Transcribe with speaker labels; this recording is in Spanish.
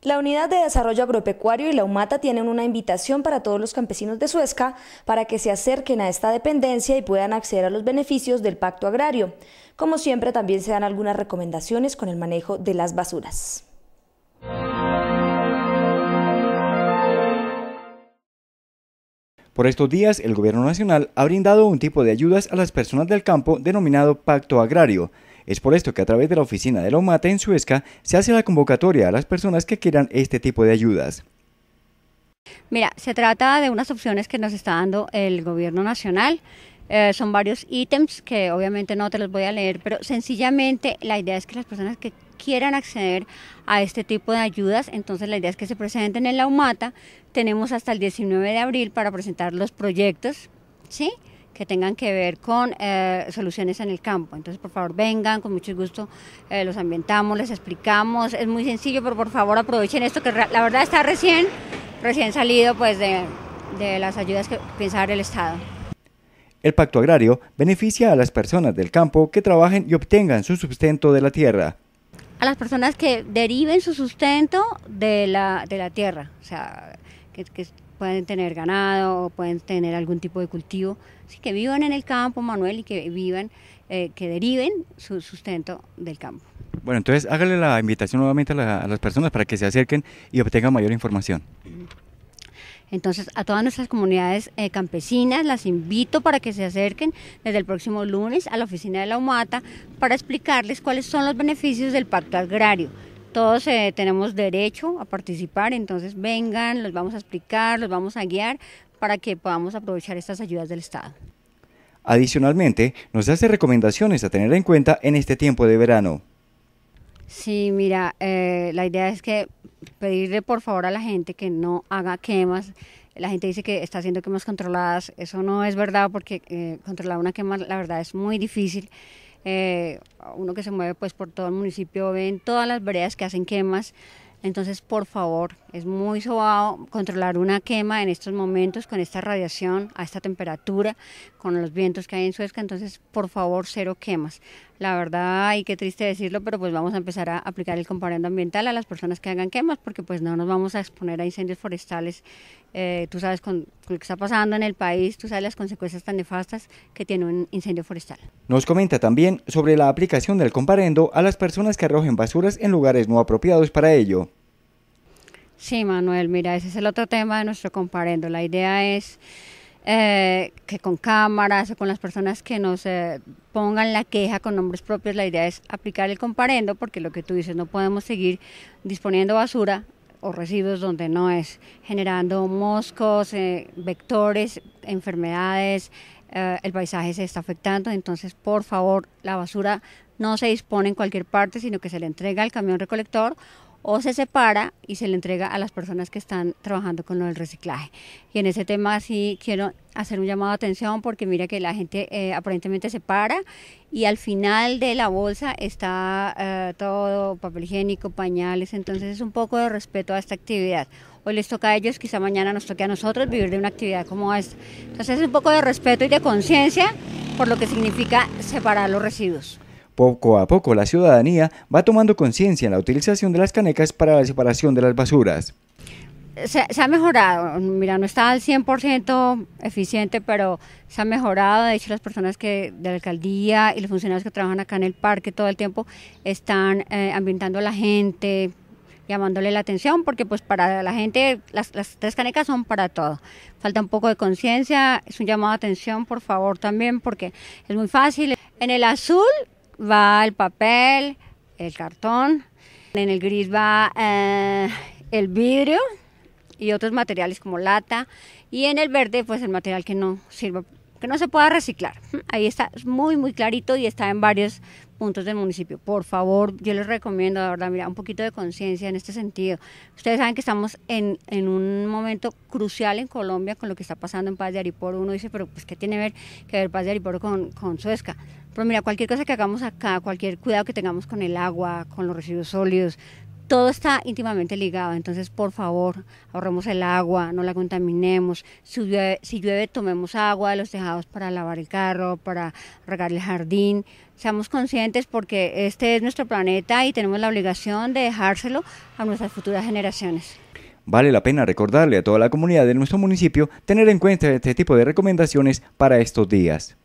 Speaker 1: La Unidad de Desarrollo Agropecuario y la UMATA tienen una invitación para todos los campesinos de Suezca para que se acerquen a esta dependencia y puedan acceder a los beneficios del Pacto Agrario. Como siempre, también se dan algunas recomendaciones con el manejo de las basuras.
Speaker 2: Por estos días, el Gobierno Nacional ha brindado un tipo de ayudas a las personas del campo denominado Pacto Agrario es por esto que a través de la oficina de la UMATA en Suezca se hace la convocatoria a las personas que quieran este tipo de ayudas.
Speaker 1: Mira, se trata de unas opciones que nos está dando el gobierno nacional. Eh, son varios ítems que obviamente no te los voy a leer, pero sencillamente la idea es que las personas que quieran acceder a este tipo de ayudas, entonces la idea es que se presenten en la UMATA. Tenemos hasta el 19 de abril para presentar los proyectos, ¿sí? que tengan que ver con eh, soluciones en el campo. Entonces, por favor, vengan, con mucho gusto eh, los ambientamos, les explicamos. Es muy sencillo, pero por favor aprovechen esto que la verdad está recién, recién salido pues de, las ayudas que piensa dar el Estado.
Speaker 2: El pacto agrario beneficia a las personas del campo que trabajen y obtengan su sustento de la tierra
Speaker 1: a las personas que deriven su sustento de la, de la tierra. O sea, que, pueden tener ganado o pueden tener algún tipo de cultivo. Así que vivan en el campo, Manuel, y que vivan, eh, que deriven su sustento del campo.
Speaker 2: Bueno, entonces hágale la invitación nuevamente a, las personas para que se acerquen y obtengan mayor información.
Speaker 1: Entonces, a todas nuestras comunidades eh, campesinas las invito para que se acerquen desde el próximo lunes a la oficina de la UMATA para explicarles cuáles son los beneficios del pacto agrario todos eh, tenemos derecho a participar, entonces vengan, los vamos a explicar, los vamos a guiar para que podamos aprovechar estas ayudas del Estado.
Speaker 2: Adicionalmente, nos hace recomendaciones a tener en cuenta en este tiempo de verano.
Speaker 1: Sí, mira, eh, la idea es que pedirle por favor a la gente que no haga quemas. La gente dice que está haciendo quemas controladas. Eso no es verdad porque eh, controlar una quema la verdad es muy difícil. Eh, uno que se mueve pues por todo el municipio, ven todas las veredas que hacen quemas, entonces por favor, es muy sobado controlar una quema en estos momentos con esta radiación, a esta temperatura, con los vientos que hay en Suezca, entonces por favor cero quemas. La verdad, y qué triste decirlo, pero pues vamos a empezar a aplicar el comparando ambiental a las personas que hagan quemas, porque pues no nos vamos a exponer a incendios forestales eh, tú sabes con, lo que está pasando en el país, tú sabes las consecuencias tan nefastas que tiene un incendio forestal.
Speaker 2: Nos comenta también sobre la aplicación del comparendo a las personas que arrojen basuras en lugares no apropiados para ello.
Speaker 1: Sí, Manuel, mira, ese es el otro tema de nuestro comparendo. La idea es eh, que con cámaras o con las personas que nos pongan la queja con nombres propios, la idea es aplicar el comparendo, porque lo que tú dices, no podemos seguir disponiendo basura o residuos donde no es, generando moscos, eh, vectores, enfermedades, eh, el paisaje se está afectando, entonces por favor la basura no se dispone en cualquier parte, sino que se le entrega al camión recolector o se separa y se le entrega a las personas que están trabajando con el reciclaje. Y en ese tema sí quiero hacer un llamado de atención porque mira que la gente eh, aparentemente se para y al final de la bolsa está eh, todo papel higiénico, pañales, entonces es un poco de respeto a esta actividad hoy pues les toca a ellos, quizá mañana nos toque a nosotros vivir de una actividad como esta. Entonces es un poco de respeto y de conciencia por lo que significa separar los residuos.
Speaker 2: Poco a poco la ciudadanía va tomando conciencia en la utilización de las canecas para la separación de las basuras.
Speaker 1: Se, ha mejorado, mira, no está al 100% eficiente, pero se ha mejorado. De hecho, las personas que de la alcaldía y los funcionarios que trabajan acá en el parque todo el tiempo están eh, ambientando a la gente, llamándole la atención, porque pues para la gente las, tres canecas son para todo. Falta un poco de conciencia, es un llamado de atención, por favor, también, porque es muy fácil. En el azul va el papel, el cartón, en el gris va eh, el vidrio y otros materiales como lata, y en el verde pues el material que no sirve que no se pueda reciclar. Ahí está muy, muy clarito y está en varios puntos del municipio. Por favor, yo les recomiendo, la verdad, mira, un poquito de conciencia en este sentido. Ustedes saben que estamos en, un momento crucial en Colombia con lo que está pasando en Paz de Ariporo. Uno dice, pero pues, ¿qué tiene ver, que ver Paz de Ariporo con, con Suezca? Pero mira, cualquier cosa que hagamos acá, cualquier cuidado que tengamos con el agua, con los residuos sólidos, todo está íntimamente ligado. Entonces, por favor, ahorremos el agua, no la contaminemos. Si llueve, tomemos agua de los tejados para lavar el carro, para regar el jardín. Seamos conscientes porque este es nuestro planeta y tenemos la obligación de dejárselo a nuestras futuras generaciones.
Speaker 2: Vale la pena recordarle a toda la comunidad de nuestro municipio tener en cuenta este tipo de recomendaciones para estos días.